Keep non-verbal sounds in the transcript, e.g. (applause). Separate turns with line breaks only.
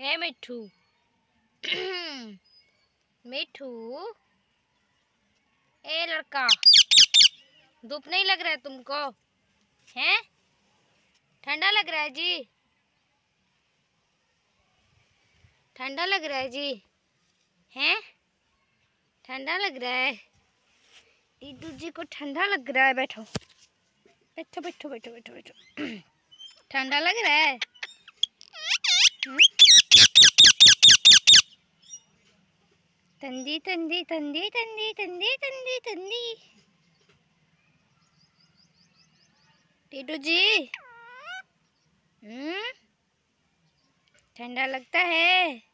ए मिठू (clears throat) मिठू ए लड़का धूप
नहीं लग रहा है तुमको हैं ठंडा लग रहा है जी ठंडा लग रहा है जी हैं ठंडा लग रहा है टीटू जी को ठंडा लग रहा है
बैठो बैठो बैठो बैठो बैठो बैठो (clears throat) ठंडा लग रहा है
ठंडी ठंडी ठंडी ठंडी ठंडी ठंडी ठंडी टीटू जी हाँ? हम्म
ठंडा लगता है